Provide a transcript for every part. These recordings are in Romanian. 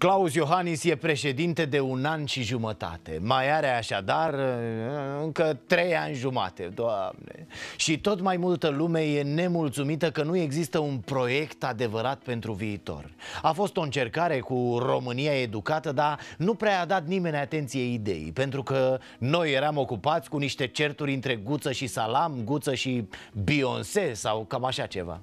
Claus Iohannis e președinte de un an și jumătate. Mai are așadar uh, încă trei ani jumate, doamne. Și tot mai multă lume e nemulțumită că nu există un proiect adevărat pentru viitor. A fost o încercare cu România educată, dar nu prea a dat nimeni atenție ideii, pentru că noi eram ocupați cu niște certuri între guță și salam, guță și Beyoncé sau cam așa ceva.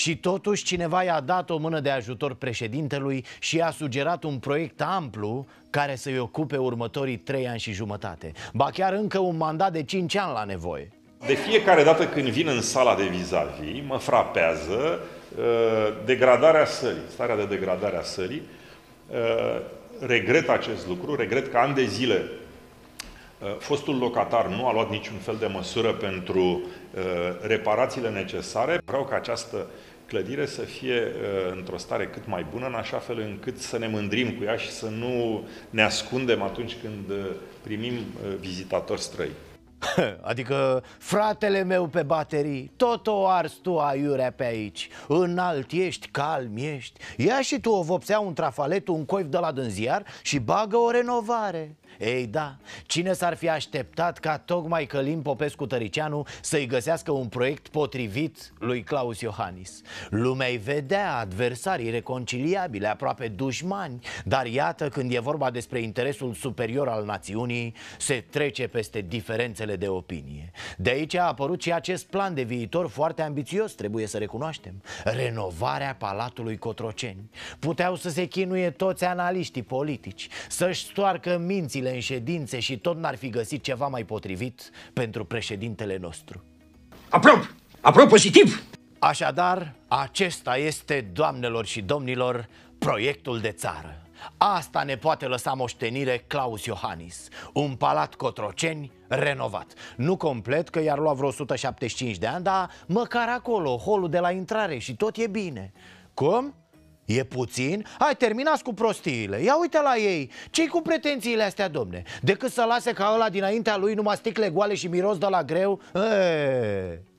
Și totuși cineva i-a dat o mână de ajutor președintelui și i-a sugerat un proiect amplu care să-i ocupe următorii trei ani și jumătate. Ba chiar încă un mandat de cinci ani la nevoie. De fiecare dată când vin în sala de vis-a-vis, mă frapează uh, degradarea sării, starea de degradare a sării. Uh, regret acest lucru, regret că ani de zile Uh, fostul locatar nu a luat niciun fel de măsură pentru uh, reparațiile necesare. Vreau ca această clădire să fie uh, într-o stare cât mai bună, în așa fel încât să ne mândrim cu ea și să nu ne ascundem atunci când primim vizitatori străini. Adică fratele meu pe baterii Tot o ars tu aiurea pe aici Înalt ești, calm ești Ia și tu o vopsea un trafalet, un coif de la dânziar Și bagă o renovare ei da, cine s-ar fi așteptat ca tocmai Călim Popescu Tăricianu să-i găsească un proiect potrivit lui Claus Iohannis? Lumea îi vedea adversarii reconciliabile, aproape dușmani, dar iată când e vorba despre interesul superior al națiunii, se trece peste diferențele de opinie. De aici a apărut și acest plan de viitor foarte ambițios, trebuie să recunoaștem, renovarea Palatului Cotroceni. Puteau să se chinuie toți analiștii politici, să-și stoarcă minții discuțiile în ședințe și tot n-ar fi găsit ceva mai potrivit pentru președintele nostru. Aprob! Aprob pozitiv! Așadar, acesta este, doamnelor și domnilor, proiectul de țară. Asta ne poate lăsa moștenire Claus Iohannis Un palat Cotroceni renovat Nu complet, că i-ar lua vreo 175 de ani Dar măcar acolo, holul de la intrare și tot e bine Cum? E puțin? Hai, terminați cu prostiile Ia uite la ei, ce cu pretențiile astea, domne? Decât să lase ca ăla dinaintea lui numai sticle goale și miros de la greu? Eee.